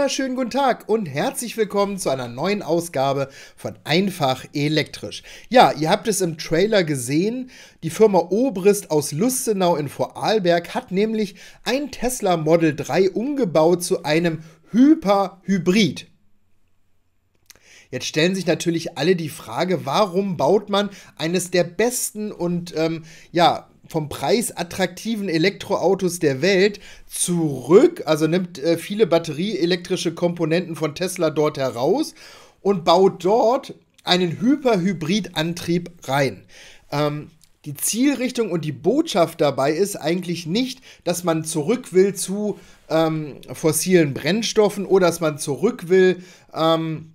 wunderschönen guten Tag und herzlich willkommen zu einer neuen Ausgabe von Einfach Elektrisch. Ja, ihr habt es im Trailer gesehen. Die Firma Obrist aus Lustenau in Vorarlberg hat nämlich ein Tesla Model 3 umgebaut zu einem Hyperhybrid. Jetzt stellen sich natürlich alle die Frage, warum baut man eines der besten und ähm, ja, vom Preis attraktiven Elektroautos der Welt zurück, also nimmt äh, viele batterieelektrische Komponenten von Tesla dort heraus und baut dort einen Hyperhybrid-Antrieb rein. Ähm, die Zielrichtung und die Botschaft dabei ist eigentlich nicht, dass man zurück will zu ähm, fossilen Brennstoffen oder dass man zurück will ähm,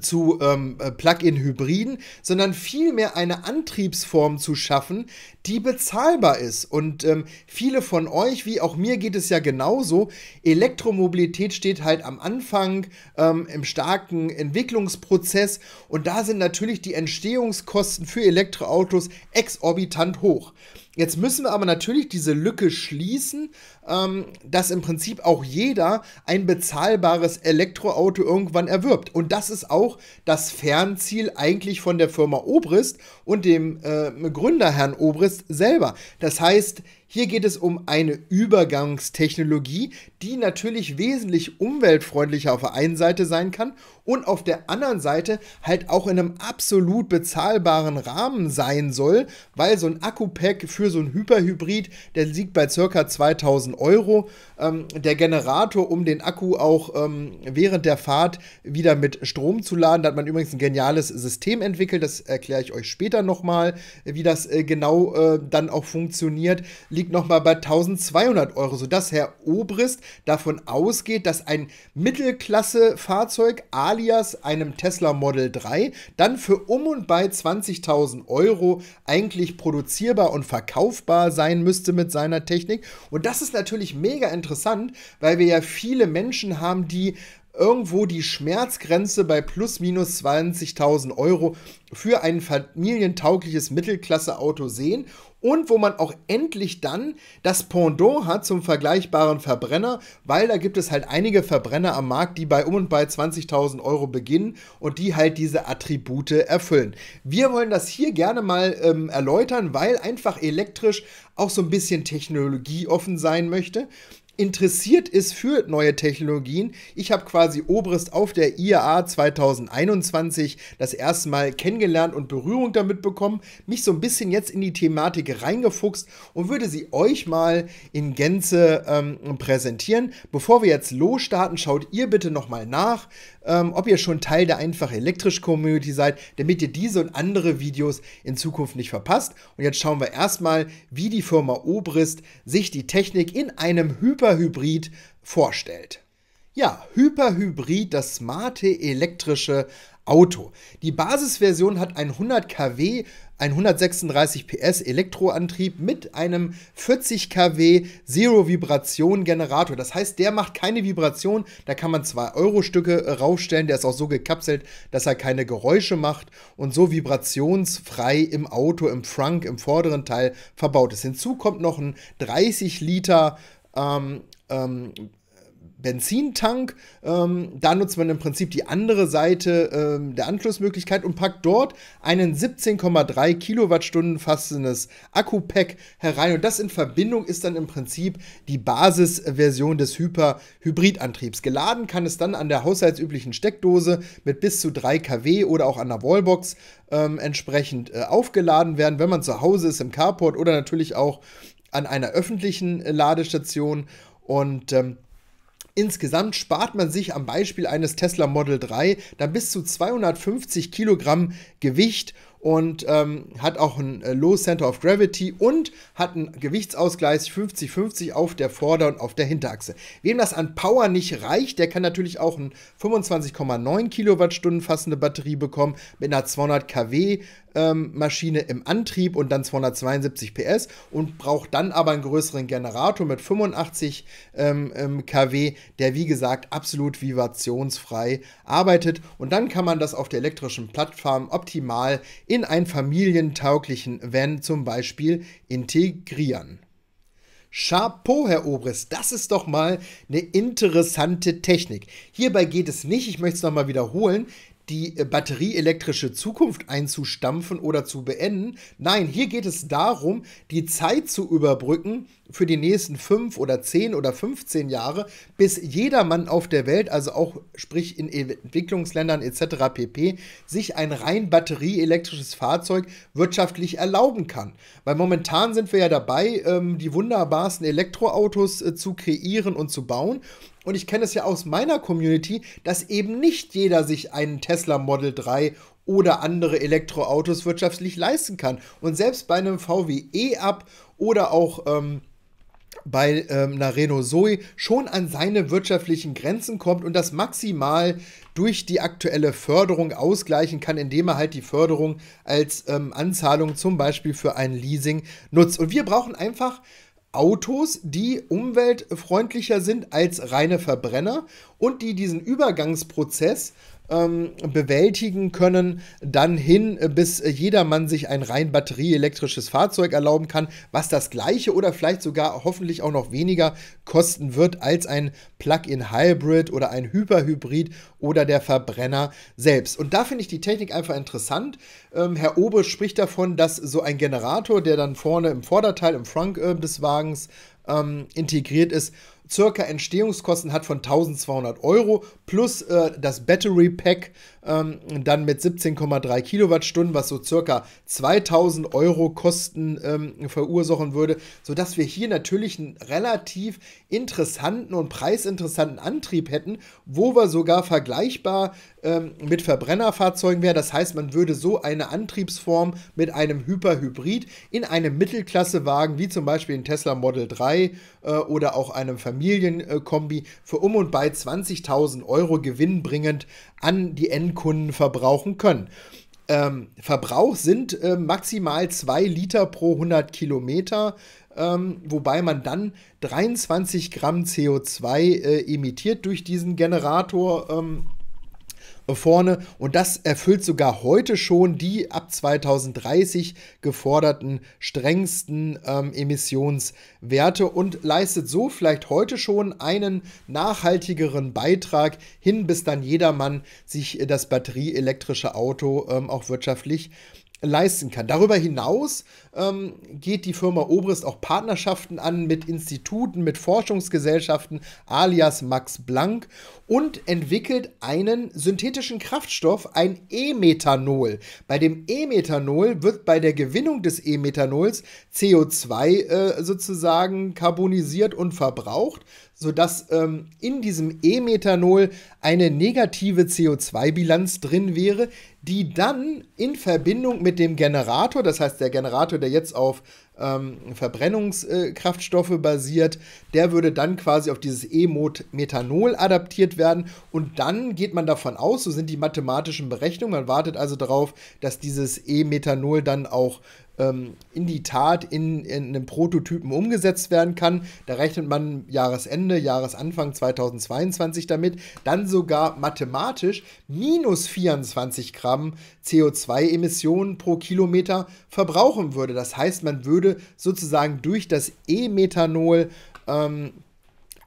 zu ähm, Plug-in-Hybriden, sondern vielmehr eine Antriebsform zu schaffen, die bezahlbar ist. Und ähm, viele von euch, wie auch mir, geht es ja genauso. Elektromobilität steht halt am Anfang ähm, im starken Entwicklungsprozess und da sind natürlich die Entstehungskosten für Elektroautos exorbitant hoch. Jetzt müssen wir aber natürlich diese Lücke schließen, ähm, dass im Prinzip auch jeder ein bezahlbares Elektroauto irgendwann erwirbt. Und das ist auch das Fernziel eigentlich von der Firma Obrist und dem äh, Gründer Herrn Obrist Pinterest selber. Das heißt, hier geht es um eine Übergangstechnologie, die natürlich wesentlich umweltfreundlicher auf der einen Seite sein kann und auf der anderen Seite halt auch in einem absolut bezahlbaren Rahmen sein soll, weil so ein Akku-Pack für so ein Hyperhybrid, der liegt bei ca. 2000 Euro. Ähm, der Generator, um den Akku auch ähm, während der Fahrt wieder mit Strom zu laden, da hat man übrigens ein geniales System entwickelt, das erkläre ich euch später nochmal, wie das äh, genau äh, dann auch funktioniert liegt nochmal bei 1200 Euro, sodass Herr Obrist davon ausgeht, dass ein Mittelklasse-Fahrzeug alias einem Tesla Model 3 dann für um und bei 20.000 Euro eigentlich produzierbar und verkaufbar sein müsste mit seiner Technik. Und das ist natürlich mega interessant, weil wir ja viele Menschen haben, die irgendwo die Schmerzgrenze bei plus minus 20.000 Euro für ein familientaugliches Mittelklasse-Auto sehen und wo man auch endlich dann das Pendant hat zum vergleichbaren Verbrenner, weil da gibt es halt einige Verbrenner am Markt, die bei um und bei 20.000 Euro beginnen und die halt diese Attribute erfüllen. Wir wollen das hier gerne mal ähm, erläutern, weil einfach elektrisch auch so ein bisschen technologieoffen sein möchte interessiert ist für neue Technologien. Ich habe quasi Obrist auf der IAA 2021 das erste Mal kennengelernt und Berührung damit bekommen, mich so ein bisschen jetzt in die Thematik reingefuchst und würde sie euch mal in Gänze ähm, präsentieren. Bevor wir jetzt losstarten, schaut ihr bitte nochmal nach, ähm, ob ihr schon Teil der einfach elektrisch Community seid, damit ihr diese und andere Videos in Zukunft nicht verpasst. Und jetzt schauen wir erstmal, wie die Firma Obrist sich die Technik in einem Hyperhybrid vorstellt. Ja, Hyperhybrid, das smarte elektrische Auto. Die Basisversion hat ein 100 kW, 136 PS Elektroantrieb mit einem 40 kW Zero-Vibration-Generator. Das heißt, der macht keine Vibration. Da kann man zwei Euro Stücke äh, raufstellen. Der ist auch so gekapselt, dass er keine Geräusche macht und so vibrationsfrei im Auto, im Frunk, im vorderen Teil verbaut ist. Hinzu kommt noch ein 30 Liter ähm, ähm Benzintank. Ähm, da nutzt man im Prinzip die andere Seite ähm, der Anschlussmöglichkeit und packt dort einen 17,3 Kilowattstunden fassendes Akku-Pack herein. Und das in Verbindung ist dann im Prinzip die Basisversion des Hyper-Hybrid-Antriebs. Geladen kann es dann an der haushaltsüblichen Steckdose mit bis zu 3 kW oder auch an der Wallbox ähm, entsprechend äh, aufgeladen werden, wenn man zu Hause ist im Carport oder natürlich auch an einer öffentlichen äh, Ladestation. Und ähm, Insgesamt spart man sich am Beispiel eines Tesla Model 3 dann bis zu 250 Kilogramm Gewicht und ähm, hat auch ein äh, Low Center of Gravity und hat einen Gewichtsausgleich 50-50 auf der Vorder- und auf der Hinterachse. Wem das an Power nicht reicht, der kann natürlich auch eine 25,9 Kilowattstunden fassende Batterie bekommen mit einer 200 kW ähm, Maschine im Antrieb und dann 272 PS und braucht dann aber einen größeren Generator mit 85 ähm, ähm kW, der wie gesagt absolut vibrationsfrei arbeitet und dann kann man das auf der elektrischen Plattform optimal in einen familientauglichen Van zum Beispiel integrieren. Chapeau, Herr Obrist, das ist doch mal eine interessante Technik. Hierbei geht es nicht, ich möchte es nochmal wiederholen, die äh, batterieelektrische Zukunft einzustampfen oder zu beenden. Nein, hier geht es darum, die Zeit zu überbrücken für die nächsten fünf oder zehn oder 15 Jahre, bis jedermann auf der Welt, also auch sprich in Entwicklungsländern etc. pp, sich ein rein batterieelektrisches Fahrzeug wirtschaftlich erlauben kann. Weil momentan sind wir ja dabei, ähm, die wunderbarsten Elektroautos äh, zu kreieren und zu bauen. Und ich kenne es ja aus meiner Community, dass eben nicht jeder sich einen Tesla Model 3 oder andere Elektroautos wirtschaftlich leisten kann. Und selbst bei einem VW E-Up oder auch ähm, bei ähm, einer Renault Zoe schon an seine wirtschaftlichen Grenzen kommt und das maximal durch die aktuelle Förderung ausgleichen kann, indem er halt die Förderung als ähm, Anzahlung zum Beispiel für ein Leasing nutzt. Und wir brauchen einfach Autos, die umweltfreundlicher sind als reine Verbrenner und die diesen Übergangsprozess ähm, bewältigen können, dann hin, äh, bis äh, jedermann sich ein rein batterieelektrisches Fahrzeug erlauben kann, was das gleiche oder vielleicht sogar hoffentlich auch noch weniger kosten wird als ein Plug-in-Hybrid oder ein Hyperhybrid oder der Verbrenner selbst. Und da finde ich die Technik einfach interessant. Ähm, Herr Obe spricht davon, dass so ein Generator, der dann vorne im Vorderteil, im Frunk äh, des Wagens ähm, integriert ist, circa Entstehungskosten hat von 1200 Euro plus äh, das Battery Pack ähm, dann mit 17,3 Kilowattstunden, was so circa 2000 Euro Kosten ähm, verursachen würde, sodass wir hier natürlich einen relativ interessanten und preisinteressanten Antrieb hätten, wo wir sogar vergleichbar ähm, mit Verbrennerfahrzeugen wären. Das heißt, man würde so eine Antriebsform mit einem Hyperhybrid in einem Mittelklassewagen wie zum Beispiel den Tesla Model 3 äh, oder auch einem Familienkombi für um und bei 20.000 Euro gewinnbringend an die Endkunden verbrauchen können. Ähm, Verbrauch sind äh, maximal 2 Liter pro 100 Kilometer, ähm, wobei man dann 23 Gramm CO2 äh, emittiert durch diesen Generator. Ähm, vorne. Und das erfüllt sogar heute schon die ab 2030 geforderten strengsten ähm, Emissionswerte und leistet so vielleicht heute schon einen nachhaltigeren Beitrag hin, bis dann jedermann sich das batterieelektrische Auto ähm, auch wirtschaftlich leisten kann. Darüber hinaus ähm, geht die Firma Obrist auch Partnerschaften an mit Instituten, mit Forschungsgesellschaften, alias Max Planck, und entwickelt einen synthetischen Kraftstoff, ein E-Methanol. Bei dem E-Methanol wird bei der Gewinnung des E-Methanols CO2 äh, sozusagen carbonisiert und verbraucht, sodass ähm, in diesem E-Methanol eine negative CO2-Bilanz drin wäre, die dann in Verbindung mit dem Generator, das heißt der Generator, der jetzt auf ähm, Verbrennungskraftstoffe basiert, der würde dann quasi auf dieses E-Methanol adaptiert werden und dann geht man davon aus, so sind die mathematischen Berechnungen, man wartet also darauf, dass dieses E-Methanol dann auch ähm, in die Tat in, in einem Prototypen umgesetzt werden kann. Da rechnet man Jahresende, Jahresanfang 2022 damit. Dann sogar mathematisch minus 24 Gramm CO2-Emissionen pro Kilometer verbrauchen würde. Das heißt, man würde sozusagen durch das E-Methanol ähm,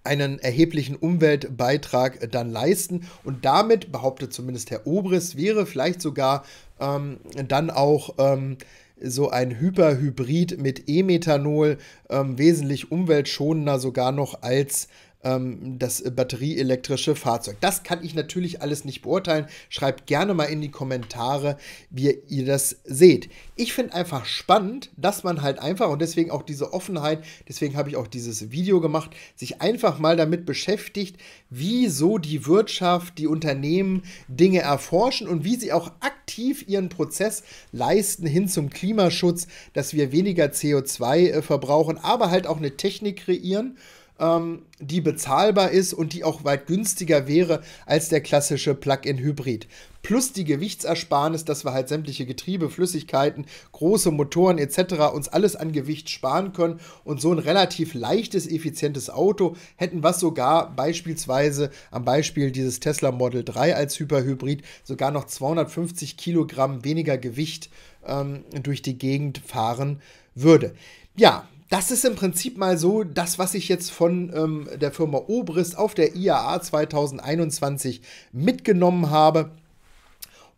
einen erheblichen Umweltbeitrag dann leisten. Und damit, behauptet zumindest Herr Obris, wäre vielleicht sogar ähm, dann auch ähm, so ein Hyperhybrid mit E-Methanol ähm, wesentlich umweltschonender sogar noch als ähm, das äh, batterieelektrische Fahrzeug. Das kann ich natürlich alles nicht beurteilen. Schreibt gerne mal in die Kommentare, wie ihr das seht. Ich finde einfach spannend, dass man halt einfach und deswegen auch diese Offenheit, deswegen habe ich auch dieses Video gemacht, sich einfach mal damit beschäftigt, wieso die Wirtschaft, die Unternehmen Dinge erforschen und wie sie auch aktiv ihren Prozess leisten hin zum Klimaschutz, dass wir weniger CO2 äh, verbrauchen, aber halt auch eine Technik kreieren ähm, die bezahlbar ist und die auch weit günstiger wäre als der klassische Plug-in-Hybrid. Plus die Gewichtsersparnis, dass wir halt sämtliche Getriebe, Flüssigkeiten, große Motoren etc. uns alles an Gewicht sparen können und so ein relativ leichtes, effizientes Auto hätten, was sogar beispielsweise am Beispiel dieses Tesla Model 3 als Hyperhybrid sogar noch 250 Kilogramm weniger Gewicht ähm, durch die Gegend fahren würde. Ja, das ist im Prinzip mal so das, was ich jetzt von ähm, der Firma Obrist auf der IAA 2021 mitgenommen habe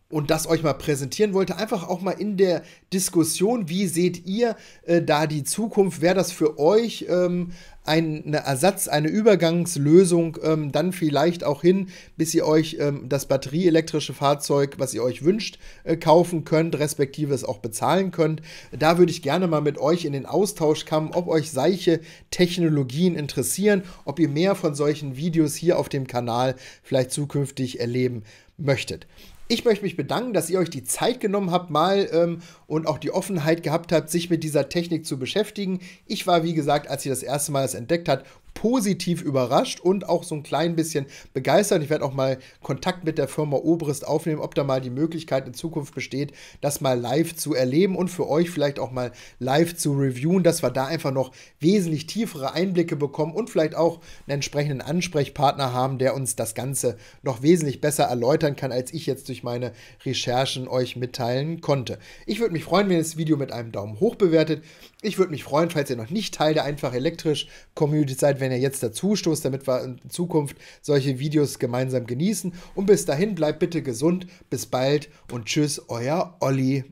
und das euch mal präsentieren wollte. Einfach auch mal in der Diskussion, wie seht ihr äh, da die Zukunft? Wäre das für euch ähm, ein, eine Ersatz, eine Übergangslösung ähm, dann vielleicht auch hin, bis ihr euch ähm, das batterieelektrische Fahrzeug, was ihr euch wünscht, äh, kaufen könnt, respektive es auch bezahlen könnt. Da würde ich gerne mal mit euch in den Austausch kommen, ob euch solche Technologien interessieren, ob ihr mehr von solchen Videos hier auf dem Kanal vielleicht zukünftig erleben möchtet. Ich möchte mich bedanken, dass ihr euch die Zeit genommen habt, mal ähm, und auch die Offenheit gehabt habt, sich mit dieser Technik zu beschäftigen. Ich war, wie gesagt, als ihr das erste Mal das entdeckt habt, positiv überrascht und auch so ein klein bisschen begeistert. Ich werde auch mal Kontakt mit der Firma Obrist aufnehmen, ob da mal die Möglichkeit in Zukunft besteht, das mal live zu erleben und für euch vielleicht auch mal live zu reviewen, dass wir da einfach noch wesentlich tiefere Einblicke bekommen und vielleicht auch einen entsprechenden Ansprechpartner haben, der uns das Ganze noch wesentlich besser erläutern kann, als ich jetzt durch meine Recherchen euch mitteilen konnte. Ich würde mich freuen, wenn ihr das Video mit einem Daumen hoch bewertet. Ich würde mich freuen, falls ihr noch nicht Teil der einfach elektrisch Community seid, wenn wenn ihr jetzt dazu stoßt, damit wir in Zukunft solche Videos gemeinsam genießen. Und bis dahin bleibt bitte gesund, bis bald und tschüss, euer Olli.